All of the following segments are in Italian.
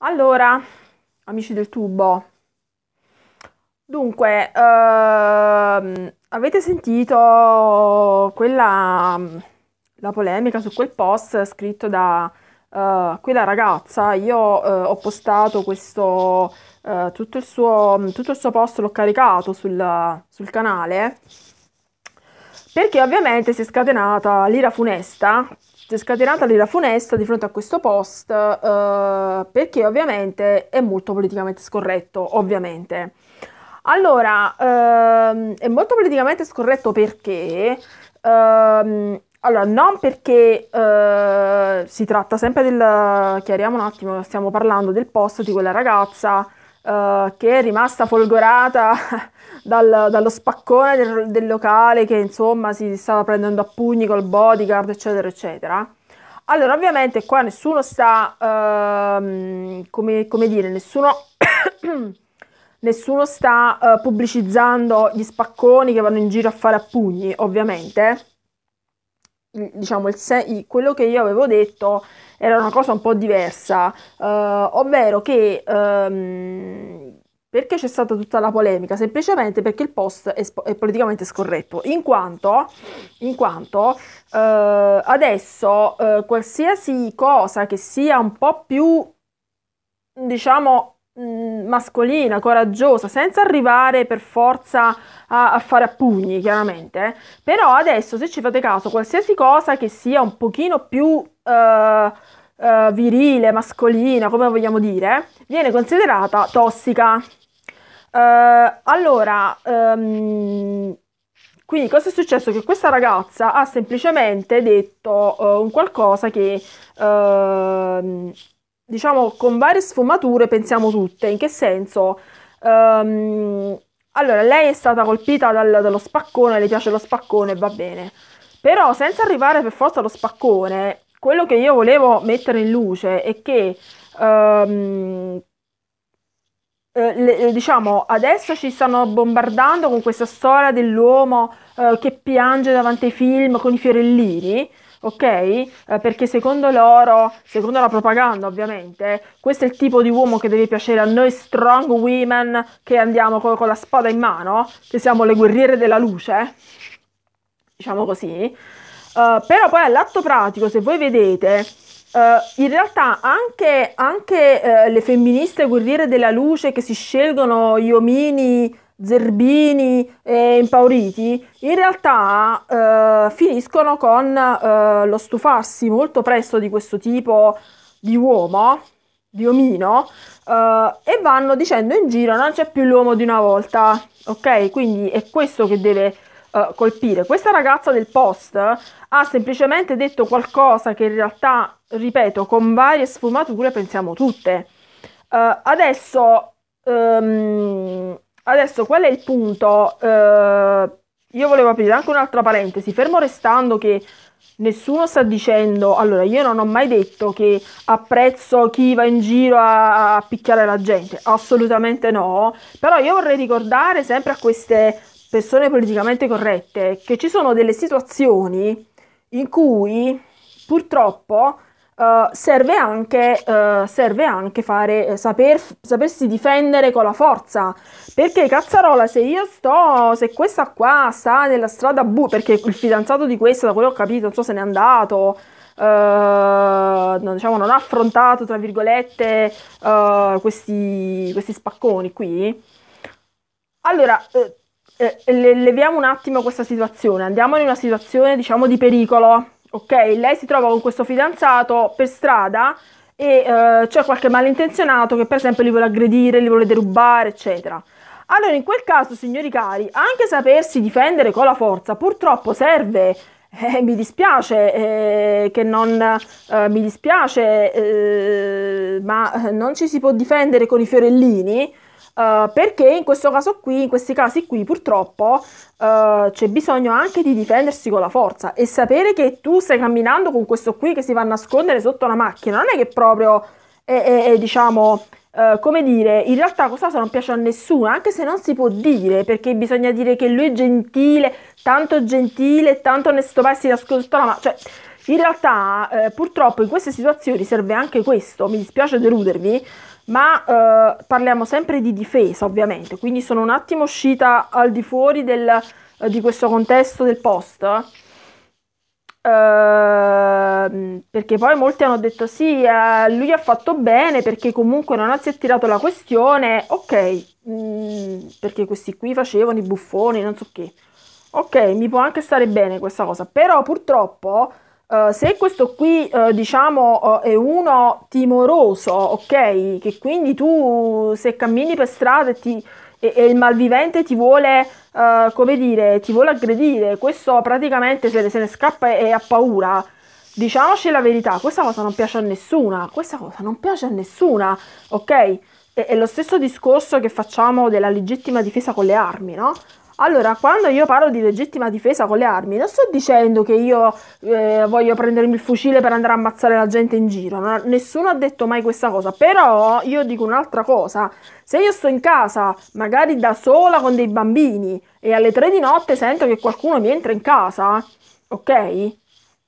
Allora, amici del tubo, dunque, ehm, avete sentito quella, la polemica su quel post scritto da eh, quella ragazza? Io eh, ho postato questo, eh, tutto, il suo, tutto il suo post l'ho caricato sul, sul canale, perché ovviamente si è scatenata l'ira funesta scatenata l'ira funesta di fronte a questo post eh, perché ovviamente è molto politicamente scorretto, ovviamente. Allora, ehm, è molto politicamente scorretto perché, ehm, allora, non perché eh, si tratta sempre del, chiariamo un attimo, stiamo parlando del post di quella ragazza eh, che è rimasta folgorata dal, dallo spaccone del, del, locale che insomma si stava prendendo a pugni col bodyguard, eccetera, eccetera. Allora, ovviamente qua nessuno sta, uh, come, come, dire, nessuno, nessuno sta uh, pubblicizzando gli spacconi che vanno in giro a fare a pugni, ovviamente diciamo, il se- quello che io avevo detto era una cosa un po' diversa, uh, ovvero che um, perché c'è stata tutta la polemica? Semplicemente perché il post è, sp- è politicamente scorretto, in quanto, in quanto uh, adesso uh, qualsiasi cosa che sia un po' più, diciamo, Mm, mascolina, coraggiosa, senza arrivare per forza a, a fare a pugni, chiaramente. Eh. Però adesso, se ci fate caso, qualsiasi cosa che sia un pochino più uh, uh, virile, mascolina, come vogliamo dire, viene considerata tossica. Uh, allora, um, quindi cosa è successo? Che questa ragazza ha semplicemente detto un qualcosa che ehm, diciamo con varie sfumature pensiamo tutte. In che senso? Um, allora, lei è stata colpita dal, dallo spaccone, le piace lo spaccone, va bene. Però senza arrivare per forza allo spaccone, quello che io volevo mettere in luce è che um, diciamo adesso ci stanno bombardando con questa storia dell'uomo eh, che piange davanti ai film con i fiorellini ok? Eh, perché secondo loro, secondo la propaganda ovviamente, questo è il tipo di uomo che deve piacere a noi strong women che andiamo con, con la spada in mano, che siamo le guerriere della luce, diciamo così. Uh, però poi all'atto pratico, se voi vedete, uh, in realtà anche, anche uh, le femministe guerriere della luce che si scelgono gli omini zerbini e eh, impauriti, in realtà eh, finiscono con eh, lo stufarsi molto presto di questo tipo di uomo, di omino, eh, e vanno dicendo in giro non c'è più l'uomo di una volta, ok? Quindi è questo che deve eh, colpire. Questa ragazza del post ha semplicemente detto qualcosa che in realtà, ripeto, con varie sfumature pensiamo tutte. Eh, adesso... Um, Adesso qual è il punto? Eh, io volevo aprire anche un'altra parentesi, fermo restando che nessuno sta dicendo, allora io non ho mai detto che apprezzo chi va in giro a, a, picchiare la gente, assolutamente no, però io vorrei ricordare sempre a queste persone politicamente corrette che ci sono delle situazioni in cui purtroppo Uh, serve, anche, uh, serve anche fare, eh, saper, sapersi difendere con la forza. Perché cazzarola, se io sto, se questa qua sta nella strada bu, perché il fidanzato di questa, da quello che ho capito, non so se n'è andato. Uh, eh, no, diciamo, non ha affrontato tra virgolette questi, questi, spacconi qui allora leviamo un attimo questa situazione andiamo in una situazione diciamo di pericolo ok? Lei si trova con questo fidanzato per strada e eh, c'è qualche malintenzionato che per esempio li vuole aggredire, li vuole derubare, eccetera. Allora in quel caso, signori cari, anche sapersi difendere con la forza purtroppo serve. Eh, mi dispiace eh, che non eh, mi dispiace, eh, ma non ci si può difendere con i fiorellini Uh, perché in questo caso qui, in questi casi qui, purtroppo uh, c'è bisogno anche di difendersi con la forza e sapere che tu stai camminando con questo qui che si va a nascondere sotto una macchina, non è che proprio è, è, è diciamo. Uh, come dire, in realtà questa cosa non piace a nessuno, anche se non si può dire, perché bisogna dire che lui è gentile, tanto gentile, tanto onesto, poi si nasconde sotto la macchina. Cioè, in realtà, eh, purtroppo in queste situazioni serve anche questo, mi dispiace deludervi, ma eh, parliamo sempre di difesa ovviamente, quindi sono un attimo uscita al di fuori del, eh, di questo contesto del post. Eh, perché poi molti hanno detto sì, eh, lui ha fatto bene perché comunque non si è tirato la questione, ok, mh, mm, perché questi qui facevano i buffoni, non so che. Ok, mi può anche stare bene questa cosa, però purtroppo Uh, se questo qui uh, diciamo uh, è uno timoroso, ok, che quindi tu se cammini per strada e, ti, e, e il malvivente ti vuole, come dire, ti vuole aggredire, questo praticamente se, se ne scappa e, ha paura. Diciamoci la verità, questa cosa non piace a nessuna, questa cosa non piace a nessuna, ok? è lo stesso discorso che facciamo della legittima difesa con le armi, no? Allora, quando io parlo di legittima difesa con le armi, non sto dicendo che io eh, voglio prendermi il fucile per andare a ammazzare la gente in giro, non, nessuno ha detto mai questa cosa, però io dico un'altra cosa, se io sto in casa, magari da sola con dei bambini, e alle tre di notte sento che qualcuno mi entra in casa, ok?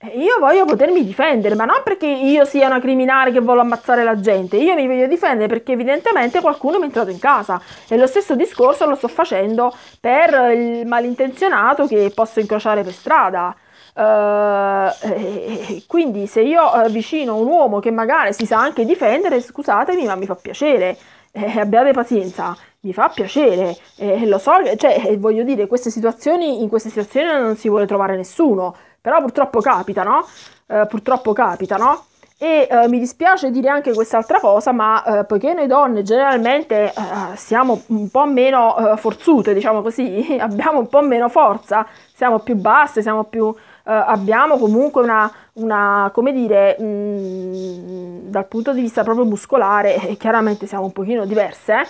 Eh, io voglio potermi difendere, ma non perché io sia una criminale che voglio ammazzare la gente, io mi voglio difendere perché evidentemente qualcuno mi è entrato in casa e lo stesso discorso lo sto facendo per il malintenzionato che posso incrociare per strada. Uh, quindi se io avvicino eh, un uomo che magari si sa anche difendere, scusatemi, ma mi fa piacere. Eh, abbiate pazienza, mi fa piacere, eh, lo so, cioè, voglio dire, queste situazioni, in queste situazioni non si vuole trovare nessuno, però purtroppo capita, no? Eh, purtroppo capita, no? E eh, mi dispiace dire anche quest'altra cosa, ma eh, poiché noi donne generalmente eh, siamo un po' meno eh, forzute, diciamo così, abbiamo un po' meno forza, siamo più basse, siamo più... Eh, abbiamo comunque una, una come dire, mh, mm, dal punto di vista proprio muscolare, chiaramente siamo un pochino diverse, Eh?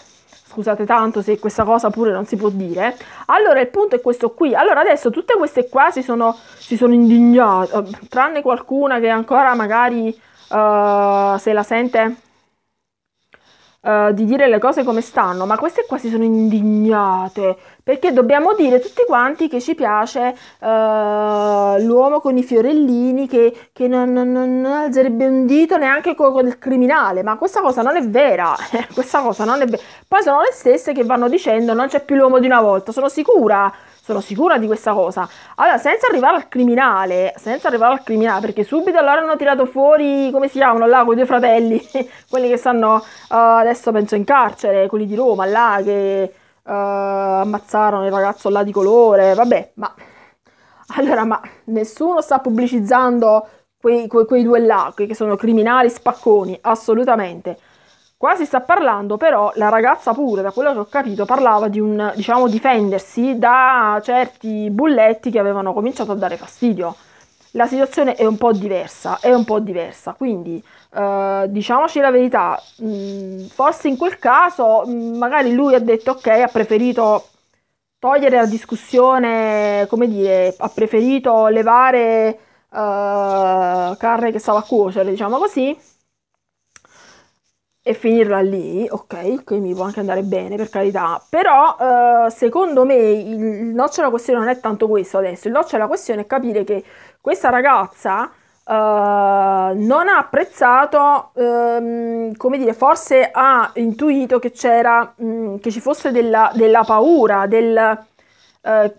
scusate tanto se questa cosa pure non si può dire. Allora il punto è questo qui. Allora adesso tutte queste qua si sono, si sono indignate, eh, tranne qualcuna che ancora magari uh, se la sente uh, di dire le cose come stanno, ma queste qua si sono indignate perché dobbiamo dire tutti quanti che ci piace uh, l'uomo con i fiorellini che, che non, non, non, alzerebbe un dito neanche con, con il criminale, ma questa cosa non è vera, eh, questa cosa non è vera. Poi sono le stesse che vanno dicendo non c'è più l'uomo di una volta, sono sicura sono sicura di questa cosa. Allora, senza arrivare al criminale, senza arrivare al criminale, perché subito allora hanno tirato fuori, come si chiamano là, quei due fratelli, quelli che stanno uh, adesso penso in carcere, quelli di Roma là che uh, ammazzarono il ragazzo là di colore, vabbè, ma allora, ma nessuno sta pubblicizzando quei, quei, quei due là, che sono criminali spacconi, assolutamente. Qua si sta parlando però, la ragazza pure, da quello che ho capito, parlava di un, diciamo, difendersi da certi bulletti che avevano cominciato a dare fastidio. La situazione è un po' diversa, è un po' diversa, quindi eh, diciamoci la verità, mh, mm, forse in quel caso mh, mm, magari lui ha detto ok, ha preferito togliere la discussione, come dire, ha preferito levare eh, carne che stava a cuocere, diciamo così, e finirla lì, ok, quindi può anche andare bene per carità, però eh, secondo me il, nocciolo noccio della questione non è tanto questo adesso, il nocciolo della questione è capire che questa ragazza eh, non ha apprezzato, ehm, come dire, forse ha intuito che c'era, mh, mm, che ci fosse della, della paura, del... Eh,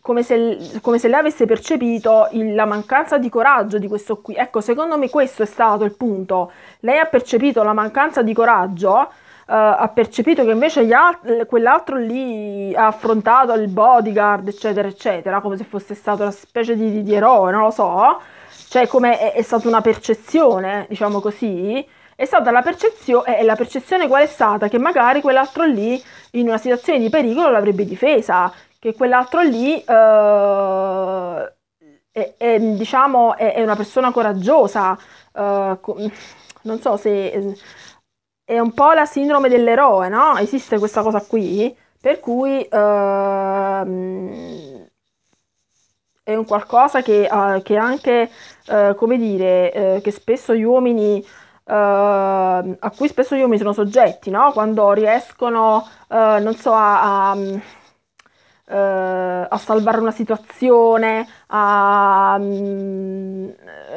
come se, come se, lei avesse percepito il, la mancanza di coraggio di questo qui. Ecco, secondo me questo è stato il punto. Lei ha percepito la mancanza di coraggio, eh, ha percepito che invece alt- quell'altro lì ha affrontato il bodyguard, eccetera, eccetera, come se fosse stato una specie di, di, di eroe, non lo so. Cioè, come è, è stata una percezione, diciamo così, è stata la percezione, e la percezione qual è stata? Che magari quell'altro lì in una situazione di pericolo l'avrebbe difesa, che quell'altro lì eh, è, è, diciamo, è, è, una persona coraggiosa, eh, non so se è un po' la sindrome dell'eroe, no? Esiste questa cosa qui, per cui eh, è un qualcosa che, uh, che anche, uh, come dire, uh, che spesso gli uomini, a cui spesso gli uomini sono soggetti, no? Quando riescono, non so, a, a eh, a salvare una situazione, a, mm,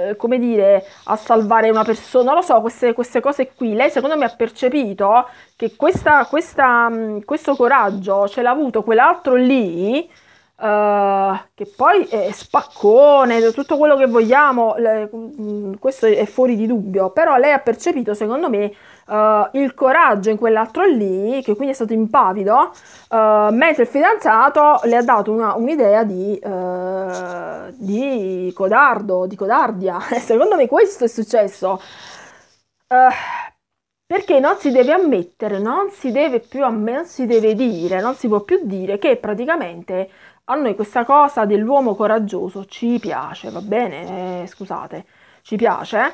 eh, come dire, a salvare una persona, non lo so, queste, queste cose qui. Lei secondo me ha percepito che questa, questa, mm, questo coraggio ce l'ha avuto quell'altro lì, Uh, che poi è spaccone, tutto quello che vogliamo, le, mm, questo è fuori di dubbio, però lei ha percepito, secondo me, uh, il coraggio in quell'altro lì, che quindi è stato impavido, uh, mentre il fidanzato le ha dato una, un'idea di, uh, di, codardo, di codardia. Secondo me questo è successo. perché non si deve ammettere, non si deve più ammettere, non si deve dire, non si può più dire che praticamente a noi questa cosa dell'uomo coraggioso ci piace, va bene? Eh, scusate, ci piace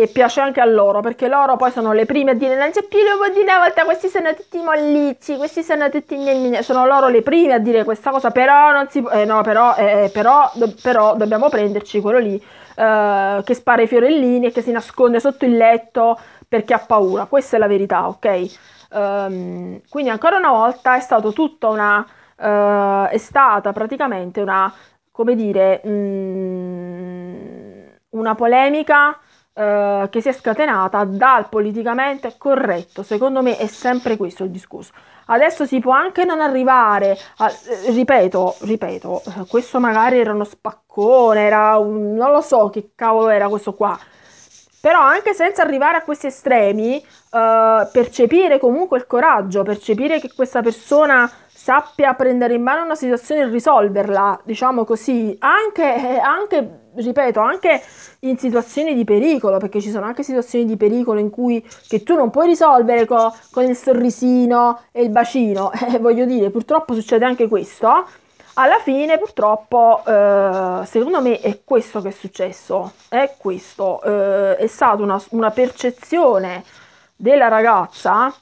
e piace anche a loro perché loro poi sono le prime a dire non c'è più di una volta questi sono tutti mollicci questi sono tutti gnegne. sono loro le prime a dire questa cosa però non si eh, no però, eh, eh, però, do, però dobbiamo prenderci quello lì eh, che spara i fiorellini e che si nasconde sotto il letto perché ha paura questa è la verità ok um, quindi ancora una volta è stato tutta una uh, è stata praticamente una come dire mh, mm, una polemica eh, che si è scatenata dal politicamente corretto. Secondo me è sempre questo il discorso. Adesso si può anche non arrivare, a, eh, ripeto, ripeto, eh, questo magari era uno spaccone, era un, non lo so che cavolo era questo qua. Però anche senza arrivare a questi estremi, eh, percepire comunque il coraggio, percepire che questa persona sappia prendere in mano una situazione e risolverla, diciamo così, anche, anche, ripeto, anche in situazioni di pericolo, perché ci sono anche situazioni di pericolo in cui che tu non puoi risolvere co, con il sorrisino e il bacino, eh, voglio dire, purtroppo succede anche questo. Alla fine, purtroppo, eh, secondo me è questo che è successo, è questo, eh, è stata una, una percezione della ragazza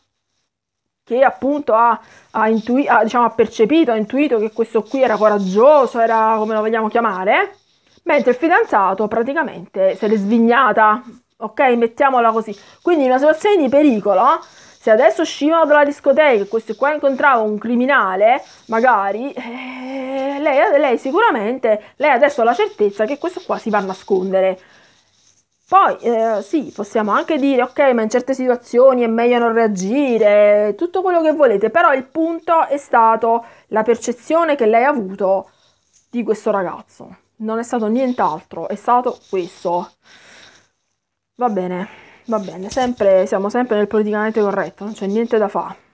che appunto ha, ha, intui- ha, diciamo, ha percepito, ha intuito che questo qui era coraggioso, era come lo vogliamo chiamare, mentre il fidanzato praticamente se l'è svignata, ok? Mettiamola così. Quindi in una situazione di pericolo, se adesso uscivano dalla discoteca e questo qua incontrava un criminale, magari, eh, lei, lei, sicuramente, lei adesso ha la certezza che questo qua si va a nascondere. Poi eh, sì, possiamo anche dire ok, ma in certe situazioni è meglio non reagire, tutto quello che volete, però il punto è stato la percezione che lei ha avuto di questo ragazzo. Non è stato nient'altro, è stato questo. Va bene, va bene, sempre, siamo sempre nel politicamente corretto, non c'è niente da fare.